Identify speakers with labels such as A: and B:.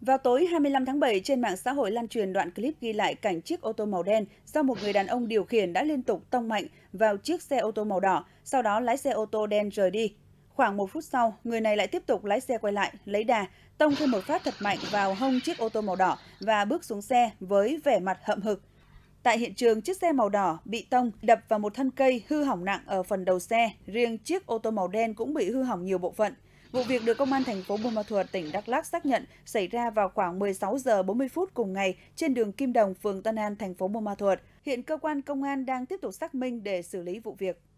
A: Vào tối 25 tháng 7, trên mạng xã hội lan truyền đoạn clip ghi lại cảnh chiếc ô tô màu đen do một người đàn ông điều khiển đã liên tục tông mạnh vào chiếc xe ô tô màu đỏ, sau đó lái xe ô tô đen rời đi. Khoảng một phút sau, người này lại tiếp tục lái xe quay lại, lấy đà, tông thêm một phát thật mạnh vào hông chiếc ô tô màu đỏ và bước xuống xe với vẻ mặt hậm hực. Tại hiện trường, chiếc xe màu đỏ bị tông, đập vào một thân cây hư hỏng nặng ở phần đầu xe, riêng chiếc ô tô màu đen cũng bị hư hỏng nhiều bộ phận. Vụ việc được Công an thành phố Buôn Ma Thuột, tỉnh Đắk Lắk xác nhận xảy ra vào khoảng 16 giờ 40 phút cùng ngày trên đường Kim Đồng, phường Tân An, thành phố Buôn Ma Thuột. Hiện cơ quan công an đang tiếp tục xác minh để xử lý vụ việc.